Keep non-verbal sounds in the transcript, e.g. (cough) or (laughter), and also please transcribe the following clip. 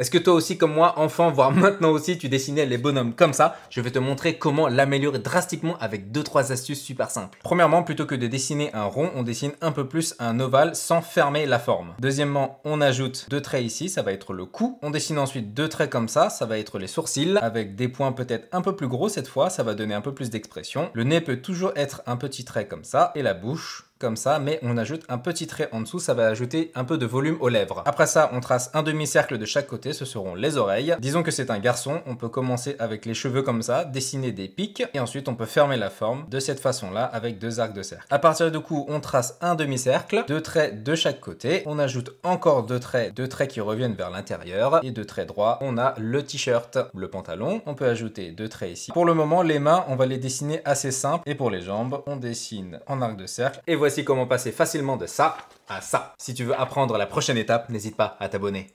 Est-ce que toi aussi, comme moi, enfant, voire (laughs) maintenant aussi, tu dessinais les bonhommes comme ça Je vais te montrer comment l'améliorer drastiquement avec 2-3 astuces super simples. Premièrement, plutôt que de dessiner un rond, on dessine un peu plus un ovale sans fermer la forme. Deuxièmement, on ajoute deux traits ici, ça va être le cou. On dessine ensuite deux traits comme ça, ça va être les sourcils, avec des points peut-être un peu plus gros cette fois, ça va donner un peu plus d'expression. Le nez peut toujours être un petit trait comme ça, et la bouche ça, mais on ajoute un petit trait en dessous, ça va ajouter un peu de volume aux lèvres. Après ça, on trace un demi-cercle de chaque côté, ce seront les oreilles. Disons que c'est un garçon, on peut commencer avec les cheveux comme ça, dessiner des pics, et ensuite on peut fermer la forme de cette façon-là avec deux arcs de cercle. À partir du coup, on trace un demi-cercle, deux traits de chaque côté, on ajoute encore deux traits, deux traits qui reviennent vers l'intérieur, et deux traits droits, on a le t-shirt, le pantalon, on peut ajouter deux traits ici. Pour le moment, les mains, on va les dessiner assez simples, et pour les jambes, on dessine en arc de cercle, et voici comment passer facilement de ça à ça. Si tu veux apprendre la prochaine étape, n'hésite pas à t'abonner.